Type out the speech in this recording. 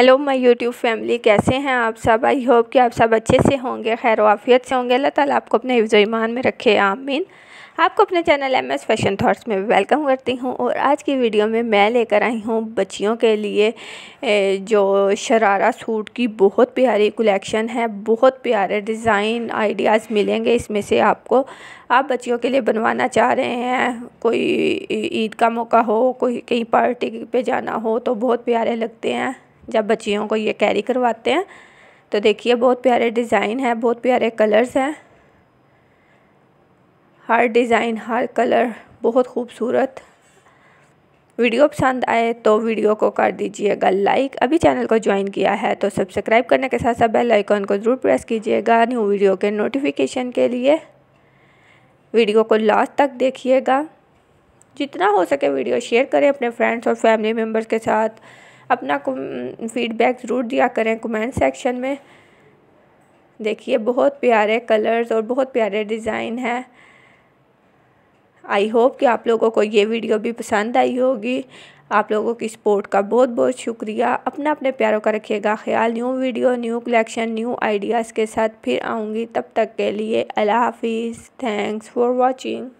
hello my YouTube family कैसे हैं आप सब आई होप कि आप सब अच्छे से होंगे खैर वाफियत से होंगे अल्लाह ताला आपको अपने हिफ्ज़ ईमान में रखे आमीन आपको अपने channel M S fashion thoughts में वेलकम करती हूं और आज की वीडियो में मैं लेकर आई हूं बच्चियों के लिए जो शरारा सूट की बहुत प्यारी कलेक्शन है बहुत प्यारे डिज़ाइन आइडियाज़ मिलेंगे इसमें से आपको आप बच्चियों के लिए बनवाना चाह रहे हैं कोई ईद का मौका हो कोई कहीं पार्टी पे जाना हो तो बहुत प्यारे लगते हैं जब बच्चियों को ये कैरी करवाते हैं तो देखिए बहुत प्यारे डिज़ाइन है बहुत प्यारे कलर्स हैं हर डिज़ाइन हर कलर बहुत खूबसूरत वीडियो पसंद आए तो वीडियो को कर दीजिएगा लाइक अभी चैनल को ज्वाइन किया है तो सब्सक्राइब करने के साथ साथ बेल आइकॉन को ज़रूर प्रेस कीजिएगा न्यू वीडियो के नोटिफिकेशन के लिए वीडियो को लास्ट तक देखिएगा जितना हो सके वीडियो शेयर करें अपने फ्रेंड्स और फैमिली मेम्बर्स के साथ अपना फ़ीडबैक ज़रूर दिया करें कमेंट सेक्शन में देखिए बहुत प्यारे कलर्स और बहुत प्यारे डिज़ाइन हैं आई होप कि आप लोगों को ये वीडियो भी पसंद आई होगी आप लोगों की सपोर्ट का बहुत बहुत शुक्रिया अपना अपने प्यारों का रखिएगा ख्याल new video new collection new ideas के साथ फिर आऊँगी तब तक के लिए अल्लाह हाफिज़ थैंक्स फॉर वॉचिंग